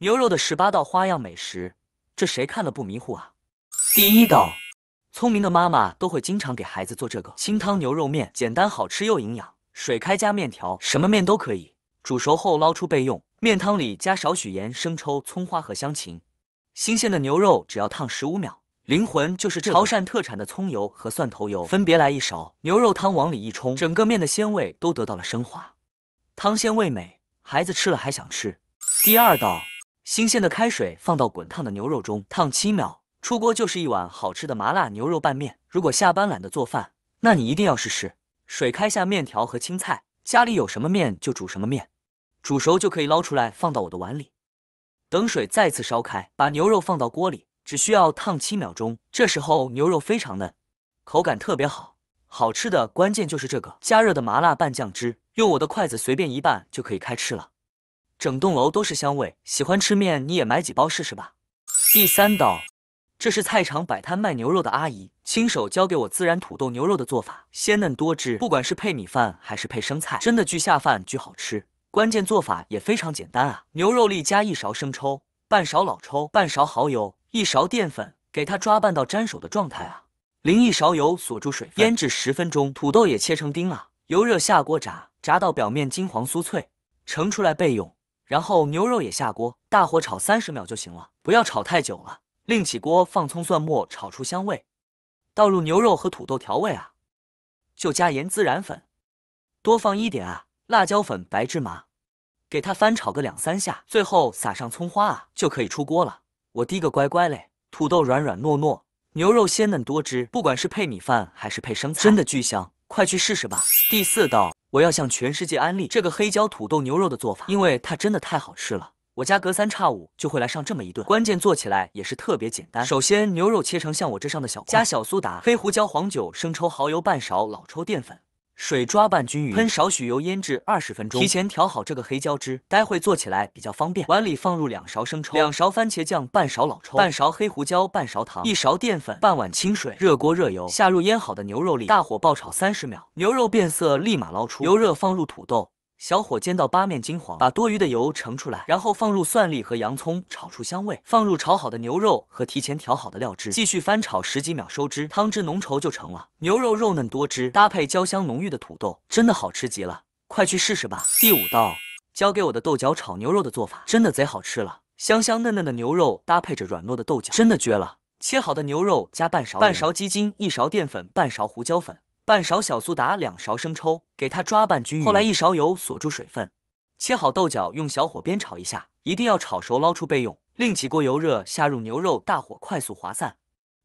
牛肉的十八道花样美食，这谁看了不迷糊啊？第一道，聪明的妈妈都会经常给孩子做这个清汤牛肉面，简单好吃又营养。水开加面条，什么面都可以，煮熟后捞出备用。面汤里加少许盐、生抽、葱花和香芹。新鲜的牛肉只要烫十五秒，灵魂就是这。潮汕特产的葱油和蒜头油分别来一勺，牛肉汤往里一冲，整个面的鲜味都得到了升华。汤鲜味美，孩子吃了还想吃。第二道。新鲜的开水放到滚烫的牛肉中烫七秒，出锅就是一碗好吃的麻辣牛肉拌面。如果下班懒得做饭，那你一定要试试。水开下面条和青菜，家里有什么面就煮什么面，煮熟就可以捞出来放到我的碗里。等水再次烧开，把牛肉放到锅里，只需要烫七秒钟。这时候牛肉非常嫩，口感特别好。好吃的关键就是这个加热的麻辣拌酱汁，用我的筷子随便一拌就可以开吃了。整栋楼都是香味，喜欢吃面你也买几包试试吧。第三道，这是菜场摆摊卖牛肉的阿姨亲手教给我孜然土豆牛肉的做法，鲜嫩多汁，不管是配米饭还是配生菜，真的巨下饭巨好吃。关键做法也非常简单啊，牛肉粒加一勺生抽、半勺老抽、半勺蚝油、一勺淀粉，给它抓拌到粘手的状态啊，淋一勺油锁住水分，腌制十分钟。土豆也切成丁啊，油热下锅炸，炸到表面金黄酥脆，盛出来备用。然后牛肉也下锅，大火炒三十秒就行了，不要炒太久了。另起锅放葱蒜末，炒出香味，倒入牛肉和土豆调味啊，就加盐、孜然粉，多放一点啊，辣椒粉、白芝麻，给它翻炒个两三下，最后撒上葱花啊，就可以出锅了。我滴个乖乖嘞，土豆软软糯糯，牛肉鲜嫩多汁，不管是配米饭还是配生菜，真的巨香，快去试试吧。第四道。我要向全世界安利这个黑椒土豆牛肉的做法，因为它真的太好吃了。我家隔三差五就会来上这么一顿，关键做起来也是特别简单。首先，牛肉切成像我这上的小块，小苏打、黑胡椒、黄酒、生抽、蚝油半勺、老抽、淀粉。水抓拌均匀，喷少许油腌制二十分钟。提前调好这个黑椒汁，待会做起来比较方便。碗里放入两勺生抽，两勺番茄酱，半勺老抽，半勺黑胡椒，半勺糖，一勺淀粉，半碗清水。热锅热油，下入腌好的牛肉粒，大火爆炒三十秒，牛肉变色立马捞出。油热放入土豆。小火煎到八面金黄，把多余的油盛出来，然后放入蒜粒和洋葱炒出香味，放入炒好的牛肉和提前调好的料汁，继续翻炒十几秒收汁，汤汁浓稠就成了。牛肉肉嫩多汁，搭配焦香浓郁的土豆，真的好吃极了，快去试试吧。第五道，教给我的豆角炒牛肉的做法真的贼好吃了，香香嫩嫩的牛肉搭配着软糯的豆角，真的绝了。切好的牛肉加半勺半勺鸡精，一勺淀粉，半勺胡椒粉。半勺小苏打，两勺生抽，给它抓拌均匀。后来一勺油锁住水分。切好豆角，用小火煸炒一下，一定要炒熟，捞出备用。另起锅油热，下入牛肉，大火快速滑散，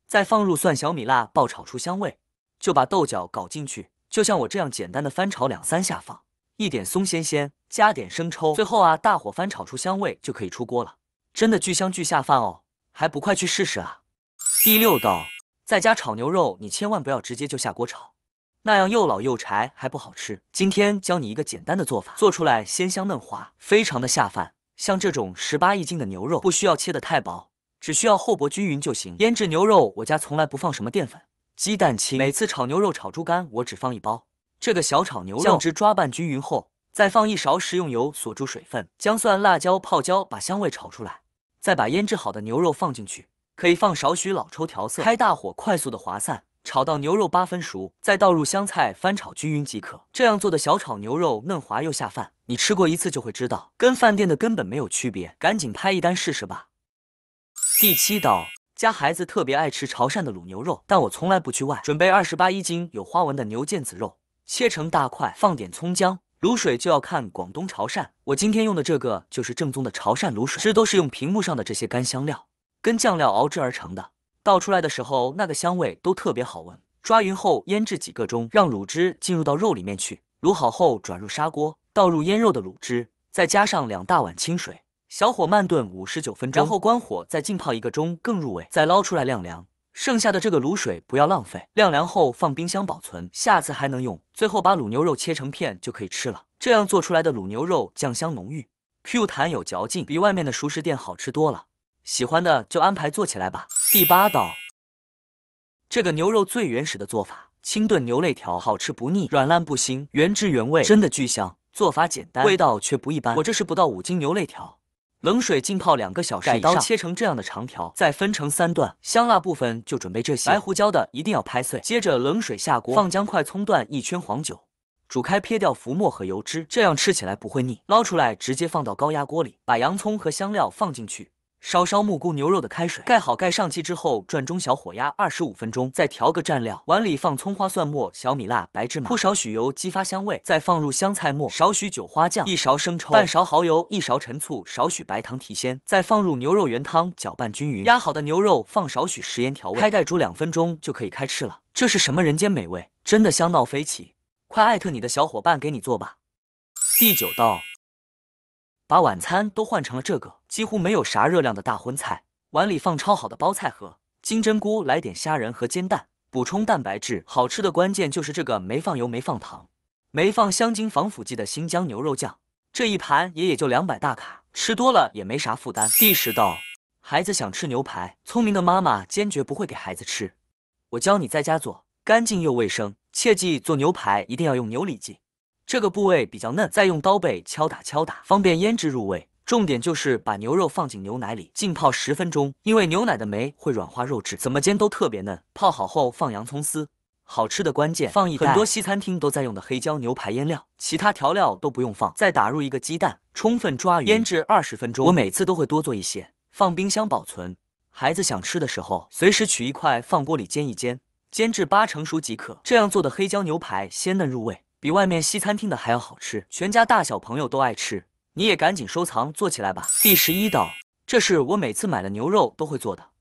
再放入蒜小米辣爆炒出香味，就把豆角搞进去。就像我这样简单的翻炒两三下，放一点松鲜鲜，加点生抽，最后啊大火翻炒出香味就可以出锅了。真的巨香巨下饭哦，还不快去试试啊！第六道，在家炒牛肉你千万不要直接就下锅炒。那样又老又柴还不好吃。今天教你一个简单的做法，做出来鲜香嫩滑，非常的下饭。像这种十八一斤的牛肉，不需要切得太薄，只需要厚薄均匀就行。腌制牛肉，我家从来不放什么淀粉、鸡蛋清。每次炒牛肉、炒猪肝，我只放一包这个小炒牛肉酱汁，抓拌均匀后，再放一勺食用油锁住水分。姜蒜、辣椒、泡椒把香味炒出来，再把腌制好的牛肉放进去，可以放少许老抽调色。开大火快速的滑散。炒到牛肉八分熟，再倒入香菜翻炒均匀即可。这样做的小炒牛肉嫩滑又下饭，你吃过一次就会知道，跟饭店的根本没有区别。赶紧拍一单试试吧。第七道，家孩子特别爱吃潮汕的卤牛肉，但我从来不去外。准备二十八一斤有花纹的牛腱子肉，切成大块，放点葱姜。卤水就要看广东潮汕，我今天用的这个就是正宗的潮汕卤水。汁都是用屏幕上的这些干香料跟酱料熬制而成的。倒出来的时候，那个香味都特别好闻。抓匀后腌制几个钟，让卤汁进入到肉里面去。卤好后转入砂锅，倒入腌肉的卤汁，再加上两大碗清水，小火慢炖五十九分钟。然后关火，再浸泡一个钟更入味。再捞出来晾凉，剩下的这个卤水不要浪费。晾凉后放冰箱保存，下次还能用。最后把卤牛肉切成片就可以吃了。这样做出来的卤牛肉酱香浓郁，Q 弹有嚼劲，比外面的熟食店好吃多了。喜欢的就安排做起来吧。第八道，这个牛肉最原始的做法，清炖牛肋条，好吃不腻，软烂不腥，原汁原味，真的巨香。做法简单，味道却不一般。我这是不到五斤牛肋条，冷水浸泡两个小时，改刀切成这样的长条，再分成三段，香辣部分就准备这些。白胡椒的一定要拍碎。接着冷水下锅，放姜块、葱段，一圈黄酒，煮开撇掉浮沫和油脂，这样吃起来不会腻。捞出来直接放到高压锅里，把洋葱和香料放进去。烧烧木菇牛肉的开水，盖好盖上气之后，转中小火压二十五分钟。再调个蘸料，碗里放葱花、蒜末、小米辣、白芝麻，铺少许油激发香味，再放入香菜末，少许韭花酱，一勺生抽，半勺蚝油，一勺陈醋，少许白糖提鲜，再放入牛肉原汤，搅拌均匀。压好的牛肉放少许食盐调味，开盖煮两分钟就可以开吃了。这是什么人间美味？真的香到飞起！快艾特你的小伙伴给你做吧。第九道。把晚餐都换成了这个几乎没有啥热量的大荤菜，碗里放焯好的包菜和金针菇，来点虾仁和煎蛋，补充蛋白质。好吃的关键就是这个没放油、没放糖、没放香精、防腐剂的新疆牛肉酱。这一盘也也就两百大卡，吃多了也没啥负担。第十道，孩子想吃牛排，聪明的妈妈坚决不会给孩子吃。我教你在家做，干净又卫生。切记做牛排一定要用牛里脊。这个部位比较嫩，再用刀背敲打敲打，方便腌制入味。重点就是把牛肉放进牛奶里浸泡十分钟，因为牛奶的酶会软化肉质，怎么煎都特别嫩。泡好后放洋葱丝，好吃的关键放一很多西餐厅都在用的黑椒牛排腌料，其他调料都不用放。再打入一个鸡蛋，充分抓匀，腌制二十分钟。我每次都会多做一些，放冰箱保存。孩子想吃的时候，随时取一块放锅里煎一煎，煎至八成熟即可。这样做的黑椒牛排鲜嫩入味。比外面西餐厅的还要好吃，全家大小朋友都爱吃，你也赶紧收藏做起来吧。第十一道，这是我每次买了牛肉都会做的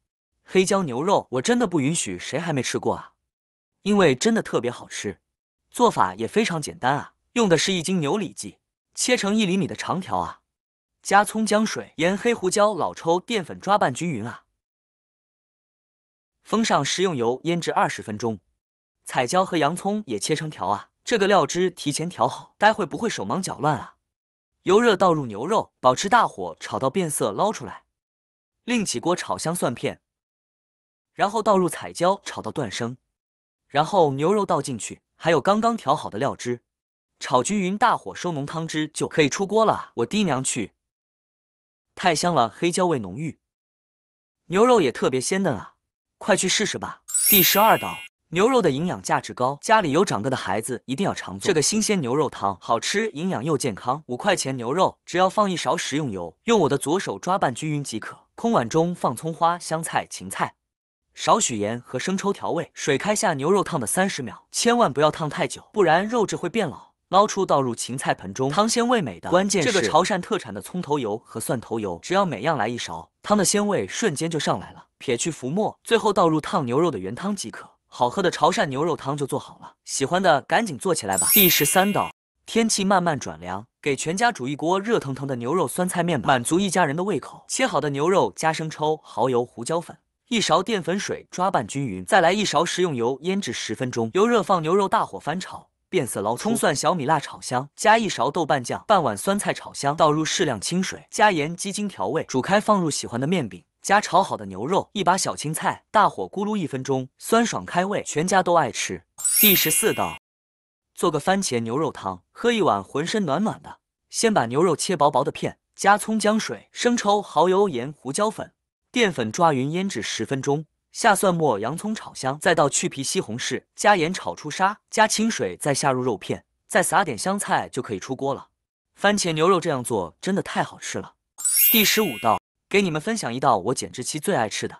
黑椒牛肉，我真的不允许谁还没吃过啊，因为真的特别好吃，做法也非常简单啊。用的是一斤牛里脊，切成一厘米的长条啊，加葱姜水、盐、黑胡椒、老抽、淀粉抓拌均匀啊，封上食用油腌制二十分钟。彩椒和洋葱也切成条啊。这个料汁提前调好，待会不会手忙脚乱啊？油热倒入牛肉，保持大火炒到变色，捞出来。另起锅炒香蒜片，然后倒入彩椒炒到断生，然后牛肉倒进去，还有刚刚调好的料汁，炒均匀，大火收浓汤汁就可以出锅了。我爹娘去，太香了，黑椒味浓郁，牛肉也特别鲜嫩啊，快去试试吧。第十二道。牛肉的营养价值高，家里有长个的孩子一定要常做这个新鲜牛肉汤，好吃、营养又健康。五块钱牛肉，只要放一勺食用油，用我的左手抓拌均匀即可。空碗中放葱花、香菜、芹菜，少许盐和生抽调味。水开下牛肉烫的三十秒，千万不要烫太久，不然肉质会变老。捞出倒入芹菜盆中，汤鲜味美的。关键是这个潮汕特产的葱头油和蒜头油，只要每样来一勺，汤的鲜味瞬间就上来了。撇去浮沫，最后倒入烫牛肉的原汤即可。好喝的潮汕牛肉汤就做好了，喜欢的赶紧做起来吧。第十三道，天气慢慢转凉，给全家煮一锅热腾腾的牛肉酸菜面吧，满足一家人的胃口。切好的牛肉加生抽、蚝油、胡椒粉，一勺淀粉水抓拌均匀，再来一勺食用油腌制十分钟。油热放牛肉，大火翻炒变色捞葱蒜小米辣炒香，加一勺豆瓣酱，半碗酸菜炒香，倒入适量清水，加盐、鸡精调味，煮开放入喜欢的面饼。加炒好的牛肉，一把小青菜，大火咕噜一分钟，酸爽开胃，全家都爱吃。第十四道，做个番茄牛肉汤，喝一碗浑身暖暖的。先把牛肉切薄薄的片，加葱姜水、生抽、蚝油、盐、胡椒粉、淀粉抓匀腌制十分钟。下蒜末、洋葱炒香，再倒去皮西红柿，加盐炒出沙，加清水，再下入肉片，再撒点香菜就可以出锅了。番茄牛肉这样做真的太好吃了。第十五道。给你们分享一道我减脂期最爱吃的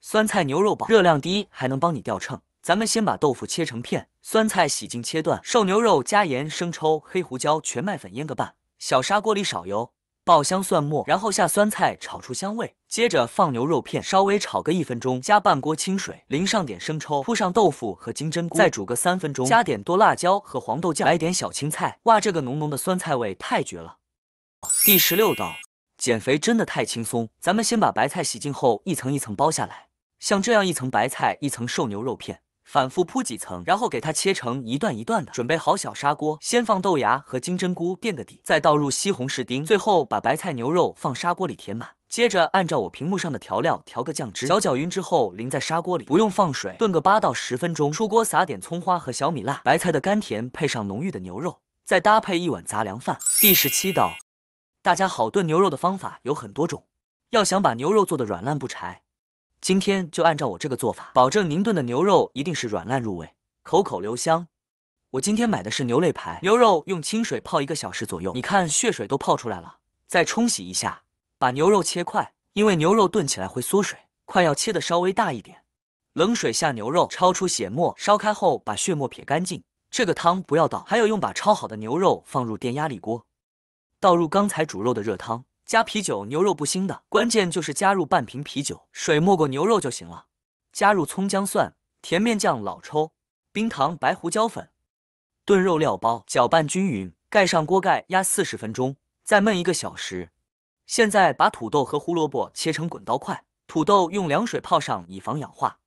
酸菜牛肉煲，热量低还能帮你掉秤。咱们先把豆腐切成片，酸菜洗净切段，瘦牛肉加盐、生抽、黑胡椒、全麦粉腌个半。小砂锅里少油，爆香蒜末，然后下酸菜炒出香味，接着放牛肉片，稍微炒个一分钟，加半锅清水，淋上点生抽，铺上豆腐和金针菇，再煮个三分钟，加点多辣椒和黄豆酱，来点小青菜。哇，这个浓浓的酸菜味太绝了！第十六道。减肥真的太轻松，咱们先把白菜洗净后一层一层剥下来，像这样一层白菜一层瘦牛肉片，反复铺几层，然后给它切成一段一段的。准备好小砂锅，先放豆芽和金针菇垫个底，再倒入西红柿丁，最后把白菜牛肉放砂锅里填满。接着按照我屏幕上的调料调个酱汁，搅搅匀之后淋在砂锅里，不用放水，炖个八到十分钟。出锅撒点葱花和小米辣，白菜的甘甜配上浓郁的牛肉，再搭配一碗杂粮饭。第十七道。大家好，炖牛肉的方法有很多种，要想把牛肉做的软烂不柴，今天就按照我这个做法，保证您炖的牛肉一定是软烂入味，口口留香。我今天买的是牛肋排，牛肉用清水泡一个小时左右，你看血水都泡出来了，再冲洗一下，把牛肉切块，因为牛肉炖起来会缩水，块要切的稍微大一点。冷水下牛肉，焯出血沫，烧开后把血沫撇干净，这个汤不要倒。还有用把焯好的牛肉放入电压力锅。倒入刚才煮肉的热汤，加啤酒，牛肉不腥的关键就是加入半瓶啤酒，水没过牛肉就行了。加入葱姜蒜、甜面酱、老抽、冰糖、白胡椒粉，炖肉料包，搅拌均匀，盖上锅盖压四十分钟，再焖一个小时。现在把土豆和胡萝卜切成滚刀块，土豆用凉水泡上以防氧化。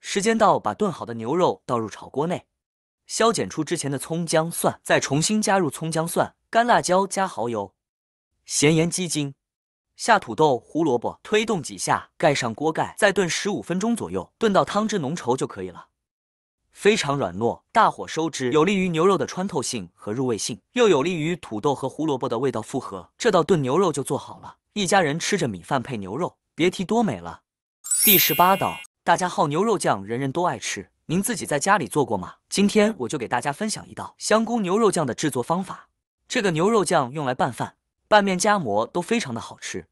时间到，把炖好的牛肉倒入炒锅内。削减出之前的葱姜蒜，再重新加入葱姜蒜、干辣椒、加蚝油、咸盐、鸡精，下土豆、胡萝卜，推动几下，盖上锅盖，再炖十五分钟左右，炖到汤汁浓稠就可以了。非常软糯，大火收汁，有利于牛肉的穿透性和入味性，又有利于土豆和胡萝卜的味道复合。这道炖牛肉就做好了，一家人吃着米饭配牛肉，别提多美了。第十八道，大家好，牛肉酱，人人都爱吃。您自己在家里做过吗？今天我就给大家分享一道香菇牛肉酱的制作方法。这个牛肉酱用来拌饭、拌面、夹馍都非常的好吃。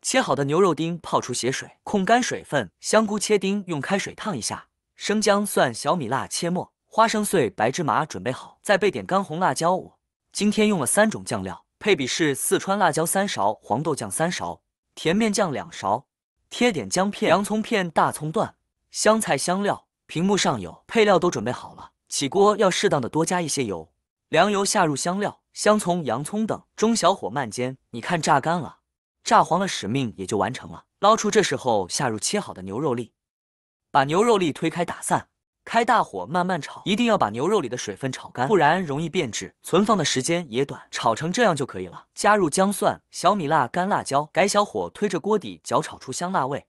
切好的牛肉丁泡出血水，控干水分。香菇切丁，用开水烫一下。生姜、蒜、小米辣切末，花生碎、白芝麻准备好，再备点干红辣椒。我今天用了三种酱料，配比是四川辣椒三勺，黄豆酱三勺，甜面酱两勺。贴点姜片、洋葱片、大葱段、香菜、香料。屏幕上有配料都准备好了，起锅要适当的多加一些油，凉油下入香料、香葱、洋葱等，中小火慢煎。你看，炸干了，炸黄了，使命也就完成了。捞出，这时候下入切好的牛肉粒，把牛肉粒推开打散，开大火慢慢炒，一定要把牛肉里的水分炒干，不然容易变质，存放的时间也短。炒成这样就可以了，加入姜蒜、小米辣、干辣椒，改小火推着锅底搅炒出香辣味，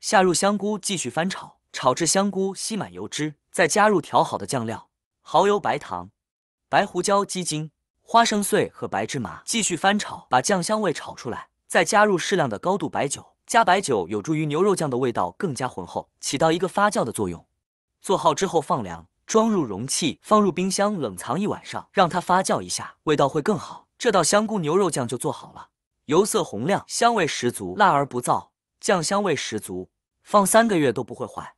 下入香菇继续翻炒。炒至香菇吸满油脂，再加入调好的酱料，蚝油、白糖、白胡椒、鸡精、花生碎和白芝麻，继续翻炒，把酱香味炒出来。再加入适量的高度白酒，加白酒有助于牛肉酱的味道更加浑厚，起到一个发酵的作用。做好之后放凉，装入容器，放入冰箱冷藏一晚上，让它发酵一下，味道会更好。这道香菇牛肉酱就做好了，油色红亮，香味十足，辣而不燥，酱香味十足，放三个月都不会坏。